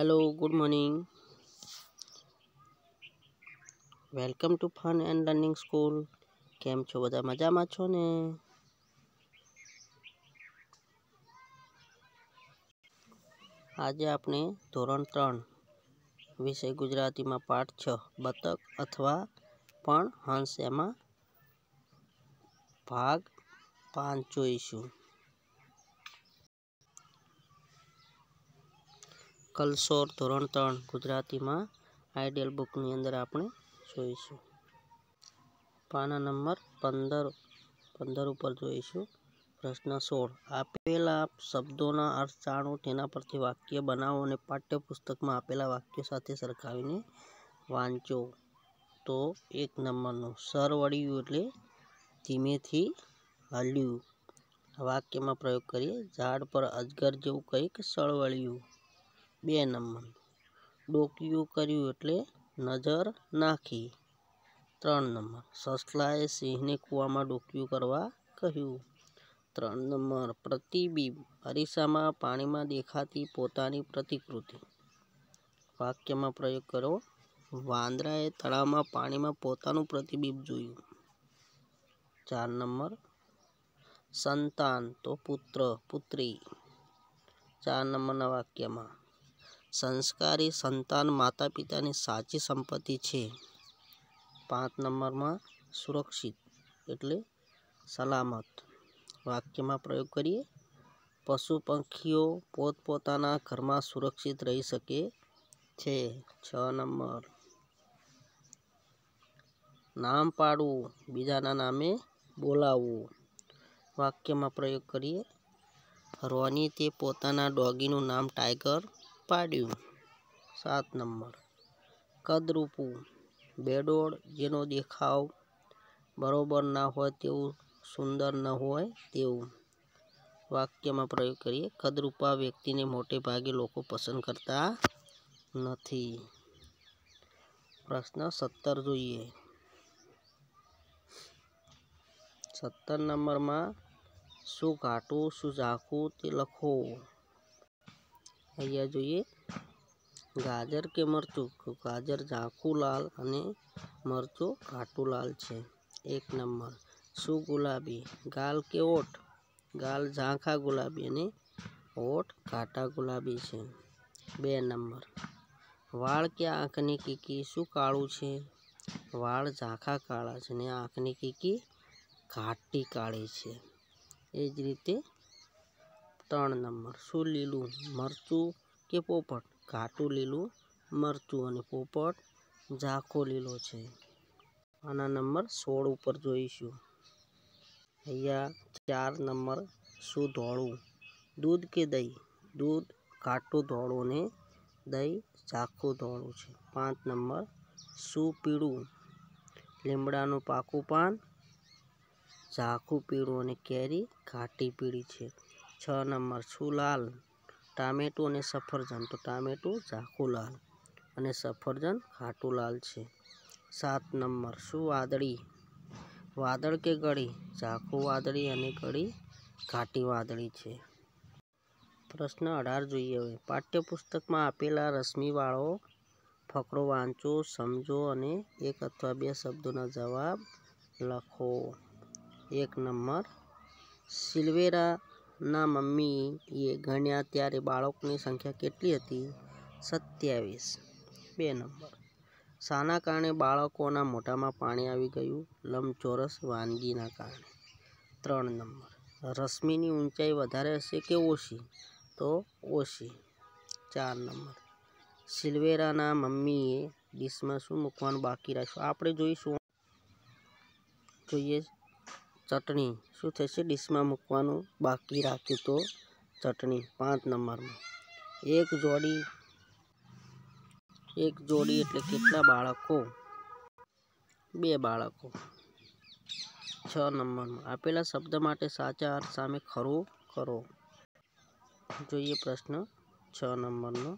hello good morning welcome to fun and learning school કેમ છો બધા મજામાં છો ને આજે આપણે ધોરણ 3 વિષય ગુજરાતીમાં પાઠ 6 બતક અથવા પણ હંસ એમાં ભાગ 5 ચોયશું कल शोर धरण तण गुजराती मा आइडियल बुक नी अंदर आपण જોઈશું पाना नंबर 15 15 ઉપર જોઈશું प्रश्न 16 આપેલા આપ શબ્દોના અર્થ જાણો તેના પરથી વાક્ય બનાવો અને પાઠ્યપુસ્તકમાં આપેલા વાક્ય સાથે સરખાવીને વાંચો તો એક નંબર નો સરવળીયું એટલે ધીમેથી વાળ્યું આ વાક્યમાં ઉપયોગ કરીએ ઝાડ પર અજગર જેવું કઈક સરવળીયું 2 નંબર ડોક્યુ કર્યું એટલે નજર નાખી 3 નંબર સસલાએ સિંહને કુવામાં ડોક્યુ કરવા કહ્યું 3 નંબર પ્રતિબિંબ હરીસામાં પાણીમાં દેખાતી પોતાની પ્રતિરૂપ વાક્યમાં પ્રયોગ કરો વાંદરાએ તળાવમાં પાણીમાં પોતાનું પ્રતિબિંબ જોયું 4 નંબર સંતાન તો પુત્ર પુત્રી 4 નંબરના વાક્યમાં સંસ્કારી સંતાન માતા પિતાની સાચી સંપત્તિ છે પાંચ નંબરમાં સુરક્ષિત એટલે સલામત વાક્યમાં પ્રયોગ કરીએ પશુ પંખીઓ પોતપોતાના ઘરમાં સુરક્ષિત રહી શકે છે છ નંબર નામ પાડવું બીજાના નામે બોલાવવું વાક્યમાં પ્રયોગ કરીએ રોની તે પોતાના ડોગીનું નામ ટાઈગર पाड़ियों सात नंबर कदरूपू बेडोड़ जेनों देखाव बराबर न होव सुंदर न होक्य में प्रयोग करिए कदरूपा व्यक्ति ने मोटे भागे लोग पसंद करता प्रश्न सत्तर जो है सत्तर नंबर में शू घाटू शू झाकू लखो आइए જોઈએ गाजर કે મરચું ગાજર ઝાકુ લાલ અને મરચું કાટુ લાલ છે એક નંબર સુ ગુલાબી ગાલ કે ઓટ ગાલ ઝાખા ગુલાબી એને ઓટ કાટા ગુલાબી છે બે નંબર વાળ કે આંખની કીકી સુ કાળું છે વાળ ઝાખા કાળા છે ને આંખની કીકી ખાટી કાળે છે એ જ રીતે ત્રણ નંબર શું લીલું મરચું કે પોપટ ઘાટું લીલું મરચું અને પોપટ ઝાખો લીલો છે આના નંબર સોળ ઉપર જોઈશું અહીંયા ચાર નંબર શું ધોળું દૂધ કે દહીં દૂધ ઘાટું ધોળું ને દહીં ઝાખું ધોળું છે પાંચ નંબર શું પીળું લીમડાનું પાકું પાન ઝાખું પીળું અને કેરી ઘાટી પીળી છે છ નંબર સુલાલ ટામેટું અને સફરજન તો ટામેટું ઝાખું લાલ અને સફરજન ખાટું લાલ છે સાત નંબર સુવાદળી વાદળ કે ગળી ઝાખું વાદળી અને ગળી ઘાટી વાદળી છે પ્રશ્ન અઢાર જોઈએ હવે પાઠ્યપુસ્તકમાં આપેલા રશ્મિવાળો ફકરો વાંચો સમજો અને એક અથવા બે શબ્દોના જવાબ લખો એક નંબર સિલ્વેરા ના મમ્મી યે ઘણિયા ત્યારે બાળકોની સંખ્યા કેટલી હતી 27 2 નંબર સાના કારણે બાળકોના મોઢામાં પાણી આવી ગયું લમ ચોરસ વાંદી ના કારણે 3 નંબર રશ્મીની ઊંચાઈ વધારે હશે કે ઓછી તો ઓછી 4 નંબર silvera ના મમ્મી bismuth નું મુકવાનું બાકી રહેશે આપણે જોઈશું જોઈએ ચટણી સુથે છે ડીશ માં મૂકવાનું બાકી રાખી તો ચટણી પાંચ નંબર માં એક જોડી એક જોડી એટલે કેટલા બાળકો બે બાળકો 6 નંબર માં આપેલા શબ્દ માટે સાચા আর સામે ખરો કરો જોયે પ્રશ્ન 6 નંબર નો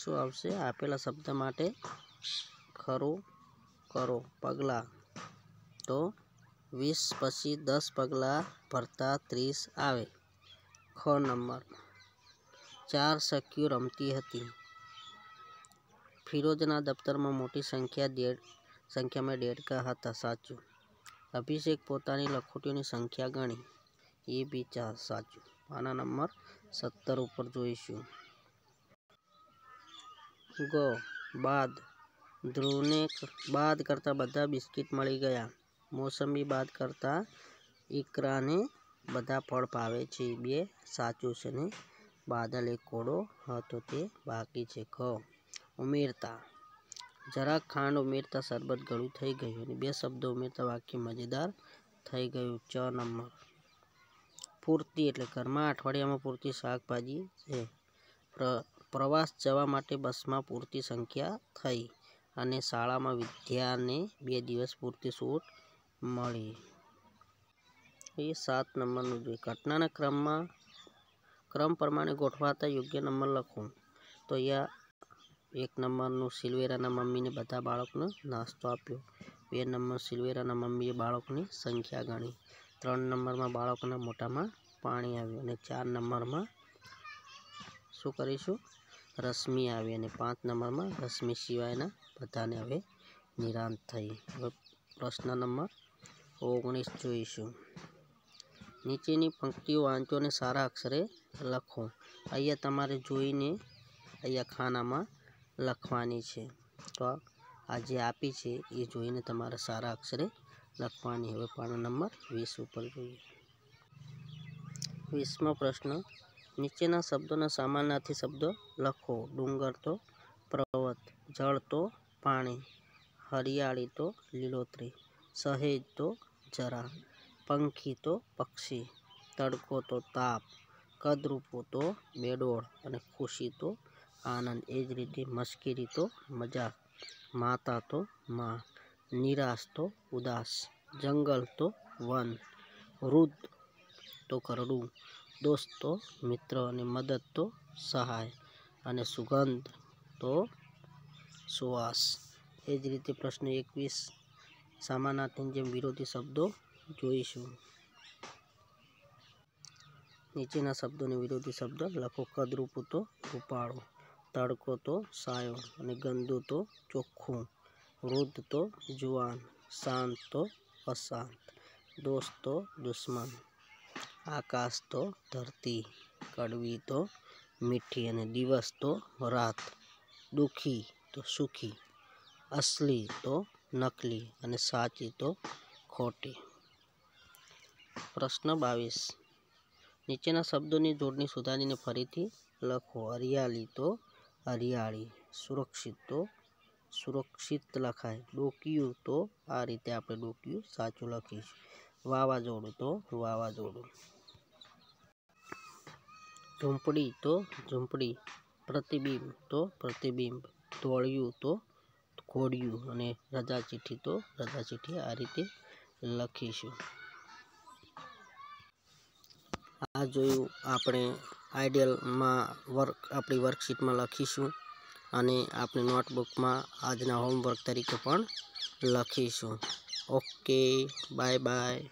તો आपसे આપેલા શબ્દ માટે ખરો કરો પગલા तो 20 પછી 10 પગલા ભરતા 30 આવે ખ નંબર 4 સક્યુરમતી હતી ફિરોજના દફતરમાં મોટી સંખ્યા 1.5 સંખ્યામાં 1.5 કા હતા સાચું અભિષેક પોતાની લખોટીઓની સંખ્યા ગણે એ 50 સાચું પાના નંબર 70 ઉપર જોઈશું ગ બાદ ધ્રુણે બાદ કરતા બધા બિસ્કિટ મળી ગયા મોસંબી બાદ કરતાં ઈકરાને બધા ફળ ફાવે છે બે સાચું છે ને બાદલ એક કોડો હતો તે બાકી છે ખ ઉમેરતા જરાક ખાંડ ઉમેરતા શરબત ગળું થઈ ગયું અને બે શબ્દો ઉમેરતા વાક્ય મજેદાર થઈ ગયું ચ નંબર પૂરતી એટલે ઘરમાં અઠવાડિયામાં પૂરતી શાકભાજી છે પ્ર પ્રવાસ જવા માટે બસમાં પૂરતી સંખ્યા થઈ અને શાળામાં વિદ્યાને બે દિવસ પૂરતી સૂટ મળી એ સાત નંબરનું જોઈએ ઘટનાના ક્રમમાં ક્રમ પ્રમાણે ગોઠવાતા યોગ્ય નંબર લખું તો અહીંયા એક નંબરનું સિલવેરાના મમ્મીને બધા બાળકનો નાસ્તો આપ્યો બે નંબર સિલવેરાના મમ્મીએ બાળકની સંખ્યા ગણી ત્રણ નંબરમાં બાળકના મોટામાં પાણી આવ્યું અને ચાર નંબરમાં શું કરીશું રશ્મિ આવી અને પાંચ નંબરમાં રશ્મિ સિવાયના બધાને હવે નિરાંત થઈ હવે પ્રશ્ન નંબર ઓગણીસ જોઈશું નીચેની પંક્તિઓ વાંચો અને સારા અક્ષરે લખો અહીંયા તમારે જોઈને અહીંયા ખાનામાં લખવાની છે તો આ જે આપી છે એ જોઈને તમારે સારા અક્ષરે લખવાની હવે પાનો નંબર વીસ ઉપર જોઈએ વીસમો પ્રશ્ન નીચેના શબ્દોના સામાન્યથી શબ્દો લખો ડુંગર તો પર્વત જળ તો પાણી હરિયાળી તો લીલોતરી સહેજ તો जरा પંખી તો પક્ષી તડકો તો તાપ કદરૂપો તો બેડોળ અને ખુશી તો આનંદ એ જ રીતે મશ્કરી તો મજાક માતા તો માં નિરાશ તો ઉદાસ જંગલ તો વન વૃદ્ધ તો કરડું દોસ્ત તો મિત્ર અને મદદ તો સહાય અને સુગંધ તો સુવાસ એ જ રીતે પ્રશ્ન એકવીસ સમાનાર્થની જેમ વિરોધી શબ્દો જોઈશું નીચેના શબ્દોને વિરોધી શબ્દ લખો કદરૂપું તો રૂપાળું તડકો તો સાયો અને ગંદુ તો ચોખ્ખું વૃદ્ધ તો જુવાન શાંત તો અશાંત દોસ્ત તો દુશ્મન આકાશ તો ધરતી કડવી તો મીઠી અને દિવસ તો રાત દુઃખી તો સુખી અસલી તો નકલી અને સાચી તો ખોટી પ્રશ્ન બાવીસ નીચેના શબ્દોની જોડણી સુધારીને ફરીથી લખો હરિયાળી તો હરિયાળી સુરક્ષિત તો સુરક્ષિત લખાય ડોકિયું તો આ રીતે આપણે ડોકિયું સાચું લખીશું વાવાઝોડું તો વાવાઝોડું ઝૂંપડી તો ઝૂંપડી પ્રતિબિંબ તો પ્રતિબિંબ તોળિયું તો ઓડ્યુ અને રાજા ચિઠ્ઠી તો રાજા ચિઠ્ઠી આ રીતે લખીશું આ જોયું આપણે આઈડિયલ માં વર્ક આપણી વર્કશીટ માં લખીશું અને આપણે નોટબુક માં આજ ના હોમવર્ક તરીકે પણ લખીશું ઓકે બાય બાય